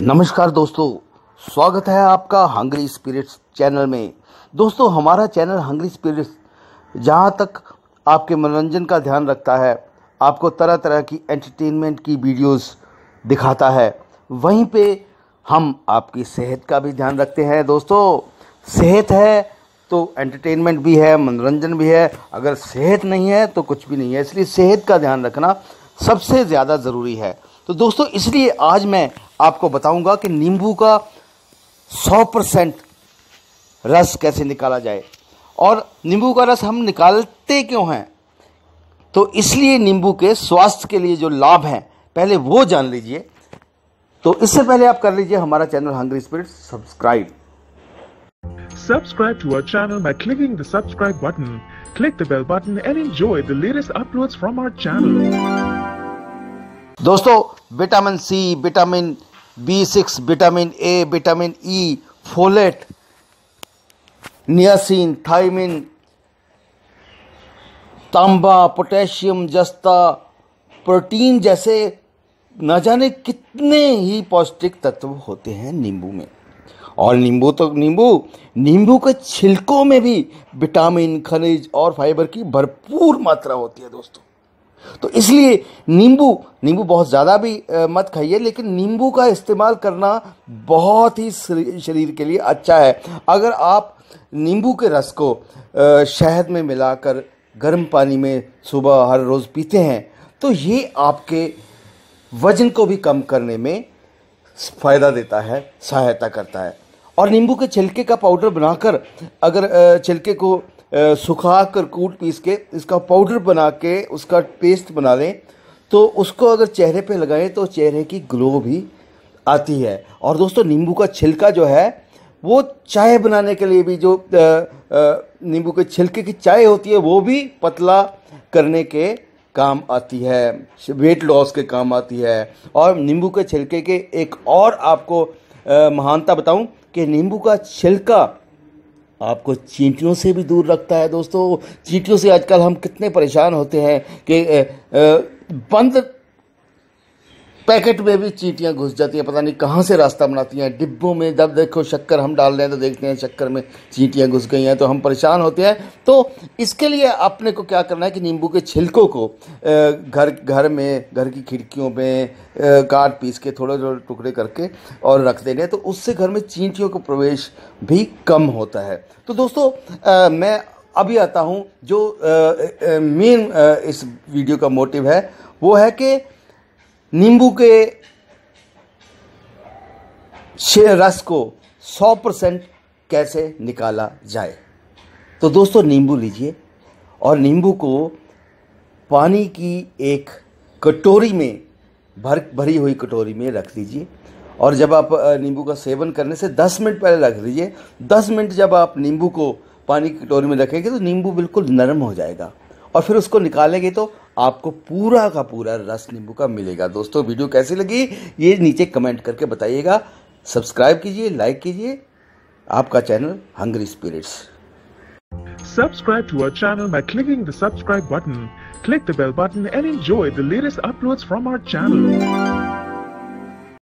नमस्कार दोस्तों स्वागत है आपका हंगरी स्पिरिट्स चैनल में दोस्तों हमारा चैनल हंगरी स्पिरिट्स जहाँ तक आपके मनोरंजन का ध्यान रखता है आपको तरह तरह की एंटरटेनमेंट की वीडियोस दिखाता है वहीं पे हम आपकी सेहत का भी ध्यान रखते हैं दोस्तों सेहत है तो एंटरटेनमेंट भी है मनोरंजन भी है अगर सेहत नहीं है तो कुछ भी नहीं है इसलिए सेहत का ध्यान रखना सबसे ज़्यादा ज़रूरी है तो दोस्तों इसलिए आज मैं आपको बताऊंगा कि नींबू का 100 परसेंट रस कैसे निकाला जाए और नींबू का रस हम निकालते क्यों हैं तो इसलिए नींबू के स्वास्थ्य के लिए जो लाभ हैं पहले वो जान लीजिए तो इससे पहले आप कर लीजिए हमारा channel hungry spirit subscribe Subscribe to our channel by clicking the subscribe button. Click the bell button and enjoy the latest uploads from our channel. दोस्तों vitamin C vitamin B six vitamin A vitamin E folate niacin thiamine तांबा potassium जस्ता protein जैसे न जाने कितने ही पौष्टिक तत्व होते हैं नींबू में और नींबू तो नींबू नींबू के छिलकों में भी विटामिन खनिज और फाइबर की भरपूर मात्रा होती है दोस्तों तो इसलिए नींबू नींबू बहुत ज़्यादा भी मत खाइए लेकिन नींबू का इस्तेमाल करना बहुत ही शरीर के लिए अच्छा है अगर आप नींबू के रस को शहद में मिलाकर गर्म पानी में सुबह हर रोज़ पीते हैं तो ये आपके वजन को भी कम करने में फ़ायदा देता है सहायता करता है और नींबू के छिलके का पाउडर बनाकर अगर छिलके को सुखा कर कूट पीस के इसका पाउडर बना के उसका पेस्ट बना लें तो उसको अगर चेहरे पे लगाएं तो चेहरे की ग्लो भी आती है और दोस्तों नींबू का छिलका जो है वो चाय बनाने के लिए भी जो नींबू के छिलके की चाय होती है वो भी पतला करने के काम आती है वेट लॉस के काम आती है और नींबू के छिलके के एक और आपको महानता बताऊं कि नींबू का छिलका आपको चींटियों से भी दूर रखता है दोस्तों चींटियों से आजकल हम कितने परेशान होते हैं कि बंद पैकेट में भी चीटियाँ घुस जाती हैं पता नहीं कहाँ से रास्ता बनाती हैं डिब्बों में जब देखो शक्कर हम डाल रहे हैं तो देखते हैं शक्कर में चीटियाँ घुस गई हैं तो हम परेशान होते हैं तो इसके लिए अपने को क्या करना है कि नींबू के छिलकों को घर घर में घर की खिड़कियों में काट पीस के थोड़े थोड़े टुकड़े करके और रख देने तो उससे घर में चींटियों का प्रवेश भी कम होता है तो दोस्तों मैं अभी आता हूँ जो मेन इस वीडियो का मोटिव है वो है कि नींबू के रस को 100 परसेंट कैसे निकाला जाए तो दोस्तों नींबू लीजिए और नींबू को पानी की एक कटोरी में भर भरी हुई कटोरी में रख दीजिए और जब आप नींबू का सेवन करने से 10 मिनट पहले रख दीजिए 10 मिनट जब आप नींबू को पानी की कटोरी में रखेंगे तो नींबू बिल्कुल नरम हो जाएगा और फिर उसको निकालेंगे तो आपको पूरा का पूरा रस नींबू का मिलेगा दोस्तों वीडियो कैसी लगी ये नीचे कमेंट करके बताइएगा सब्सक्राइब कीजिए लाइक कीजिए आपका channel hungry spirits subscribe to our channel by clicking the subscribe button click the bell button and enjoy the latest uploads from our channel